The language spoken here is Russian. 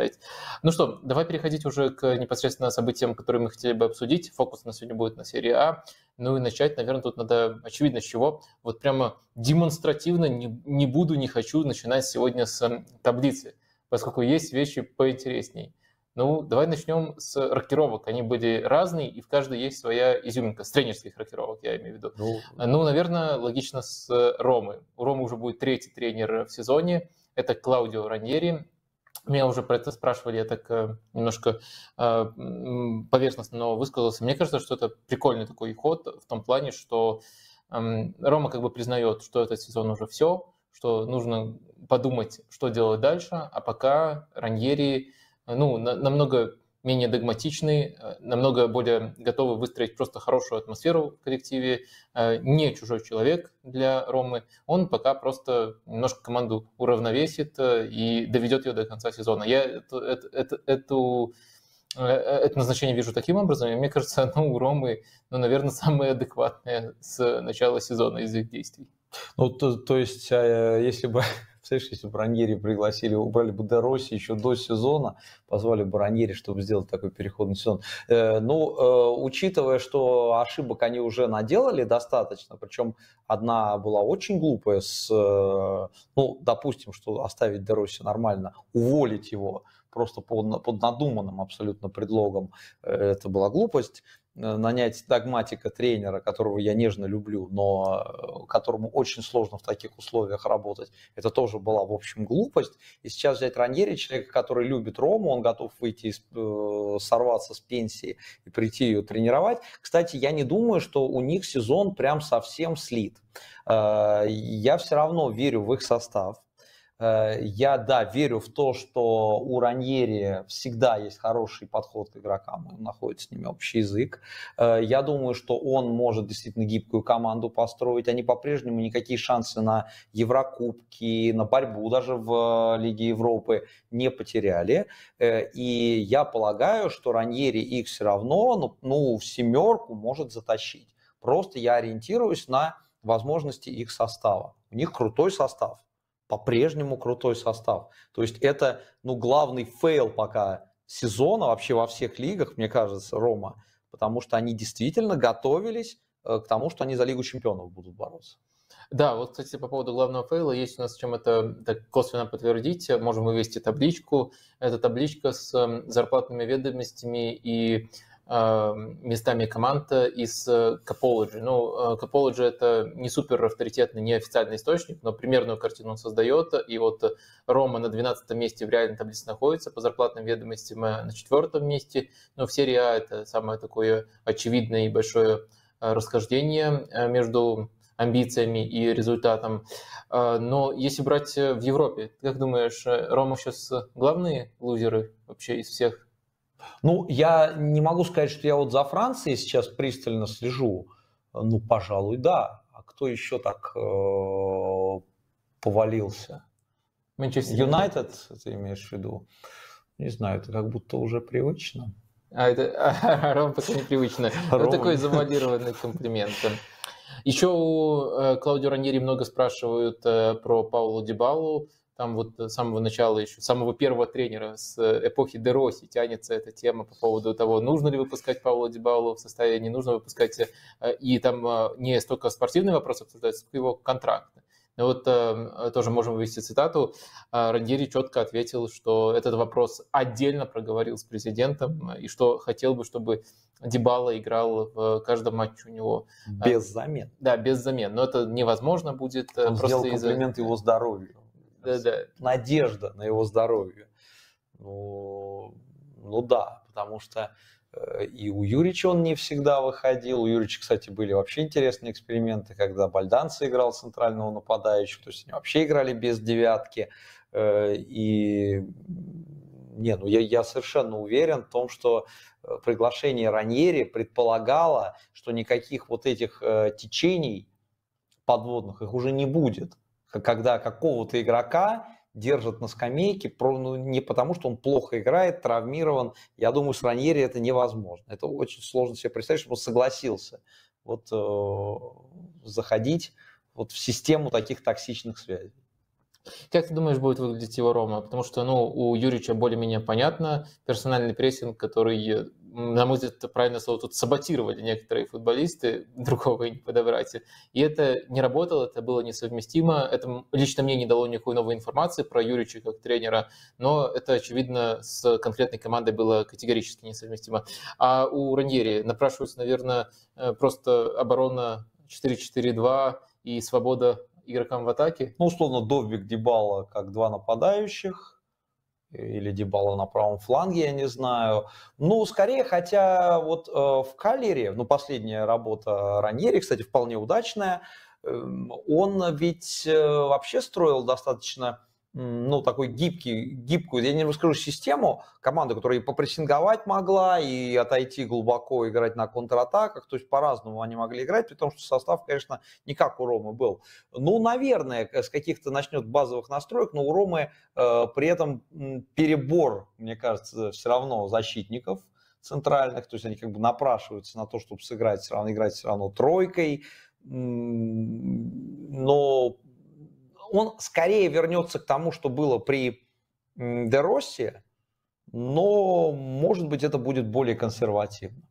считаете. Ну что, давай переходить уже к непосредственно событиям, которые мы хотели бы обсудить. Фокус на сегодня будет на серии А. Ну и начать, наверное, тут надо очевидно с чего. Вот прямо демонстративно не, не буду, не хочу начинать сегодня с таблицы, поскольку есть вещи поинтересней. Ну, давай начнем с рокировок. Они были разные, и в каждой есть своя изюминка. С тренерских рокировок, я имею в виду. Ну, ну наверное, логично с э, Ромы. У Ромы уже будет третий тренер в сезоне. Это Клаудио Раньери. Меня уже про это спрашивали, я так э, немножко э, поверхностно но высказался. Мне кажется, что это прикольный такой ход в том плане, что эм, Рома как бы признает, что этот сезон уже все, что нужно подумать, что делать дальше, а пока Раньери э, ну, намного менее догматичны, э, намного более готовы выстроить просто хорошую атмосферу в коллективе, э, не чужой человек для Ромы. Он пока просто немножко команду уравновесит э, и доведет ее до конца сезона. Я это, это, это, эту это назначение вижу таким образом, и мне кажется, оно у Ромы, ну, наверное, самое адекватное с начала сезона из их действий. Ну, то, то есть, а, если бы Слышь, если Браньери пригласили, убрали бы Дероси еще до сезона, позвали Браньери, чтобы сделать такой переходный сезон. Э, ну, э, учитывая, что ошибок они уже наделали достаточно, причем одна была очень глупая, с, э, ну, допустим, что оставить Дероси нормально, уволить его – просто под, под надуманным абсолютно предлогом э, это была глупость, э, нанять догматика тренера, которого я нежно люблю, но э, которому очень сложно в таких условиях работать, это тоже была, в общем, глупость. И сейчас взять Раньери, человека, который любит Рому, он готов выйти, из, э, сорваться с пенсии и прийти ее тренировать. Кстати, я не думаю, что у них сезон прям совсем слит. Э, я все равно верю в их состав Э, я, да, верю в то, что у Раньери всегда есть хороший подход к игрокам, он находит с ними общий язык. Э, я думаю, что он может действительно гибкую команду построить. Они по-прежнему никакие шансы на Еврокубки, на борьбу даже в э, Лиге Европы не потеряли. И я полагаю, что Раньери их все равно, ну, ну, в семерку может затащить. Просто я ориентируюсь на возможности их состава. У них крутой состав по-прежнему крутой состав. То есть это, ну, главный фейл пока сезона вообще во всех лигах, мне кажется, Рома, потому что они действительно готовились э, к тому, что они за Лигу чемпионов будут бороться. Да, вот, кстати, по поводу главного фейла, есть у нас чем это так косвенно подтвердить, можем вывести табличку. Это табличка с эм, зарплатными ведомостями и Эм, местами команд э, из э, Copology. Ну, э, Copology — это не супер авторитетный, неофициальный источник, но примерную картину он создает. И вот Рома на 12 месте в реальной таблице находится, по зарплатным ведомостям на четвертом месте. Но в серии А это самое такое очевидное и большое расхождение между амбициями и результатом. Но если брать в Европе, как думаешь, Рома сейчас главные лузеры вообще из всех ну, я не могу сказать, что я вот за Францией сейчас пристально слежу. Ну, пожалуй, да. А кто еще так э, повалился? Манчестер Юнайтед, ты имеешь в виду? Не знаю, это как будто уже привычно. А это а, Ром пока непривычно. Ром. Это такой завалированный комплимент. Еще у э, Клаудио Раньери много спрашивают э, про Паулу Дебалу там вот с самого начала еще, самого первого тренера с э, эпохи Дероси тянется эта тема по поводу того, нужно ли выпускать Павла Дебаула в составе, не нужно выпускать, э, и там э, не столько спортивный вопрос обсуждается, сколько его контракт. Но ну вот тоже можем вывести цитату. Рандири четко ответил, что этот вопрос отдельно проговорил с президентом и что хотел бы, чтобы Дебала играл в каждом матче у него. Без замен. Да, без замен. Но это невозможно будет. Он просто сделал из комплимент его здоровью да, да. надежда на его здоровье. Ну, ну да, потому что э, и у Юрича он не всегда выходил. У Юрича, кстати, были вообще интересные эксперименты, когда Бальданца играл центрального нападающего, то есть они вообще играли без девятки. Э, и не, ну я, я совершенно уверен в том, что э, приглашение Раньери предполагало, что никаких вот этих течений подводных их уже не будет когда какого-то игрока держат на скамейке ну, не потому, что он плохо играет, травмирован. Я думаю, с Раньери это невозможно. Это очень сложно себе представить, чтобы он согласился вот, э, заходить вот в систему таких токсичных связей. Как ты думаешь, будет выглядеть его Рома? Потому что, ну, у Юрича более-менее понятно персональный прессинг, который, э, на мой взгляд, правильное слово, тут саботировали некоторые футболисты, другого и не подобрать. И это не работало, это было несовместимо. Это лично мне не дало никакой новой информации про Юрича как тренера, но это, очевидно, с конкретной командой было категорически несовместимо. А у Раньери напрашивается, наверное, э, просто оборона 4-4-2 и свобода игрокам в атаке? Ну, условно, Довбик Дебала как два нападающих, или Дебала на правом фланге, я не знаю. Ну, скорее, хотя вот э, в Калере, ну, последняя работа Раньери, кстати, вполне удачная, э, он ведь э, вообще строил достаточно ну, такой гибкий, гибкую, я не расскажу систему, команду, которая и попрессинговать могла, и отойти глубоко, играть на контратаках, то есть по-разному они могли играть, при том, что состав, конечно, не как у Ромы был. Ну, наверное, с каких-то начнет базовых настроек, но у Ромы э, при этом перебор, мне кажется, все равно защитников, центральных, то есть они как бы напрашиваются на то, чтобы сыграть все равно, играть все равно тройкой, но он скорее вернется к тому, что было при Деросе, но, может быть, это будет более консервативно.